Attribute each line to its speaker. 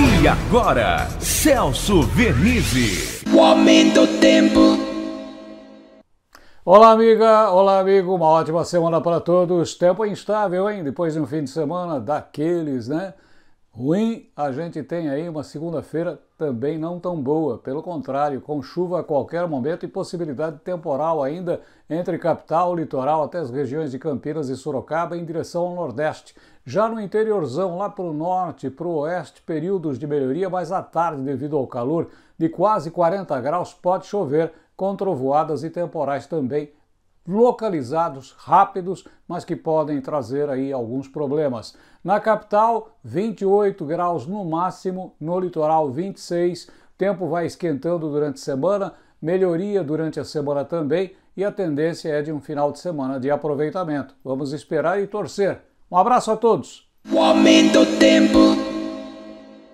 Speaker 1: E agora, Celso Vernizzi.
Speaker 2: O aumento do tempo.
Speaker 3: Olá, amiga! Olá, amigo! Uma ótima semana para todos. Tempo instável, hein? Depois de um fim de semana daqueles, né? Ruim, a gente tem aí uma segunda-feira também não tão boa, pelo contrário, com chuva a qualquer momento e possibilidade temporal ainda entre capital, litoral, até as regiões de Campinas e Sorocaba em direção ao Nordeste. Já no interiorzão, lá para o norte, para o oeste, períodos de melhoria, mas à tarde, devido ao calor de quase 40 graus, pode chover com trovoadas e temporais também localizados, rápidos, mas que podem trazer aí alguns problemas. Na capital, 28 graus no máximo, no litoral 26. Tempo vai esquentando durante a semana, melhoria durante a semana também e a tendência é de um final de semana de aproveitamento. Vamos esperar e torcer. Um abraço a todos. O aumento do tempo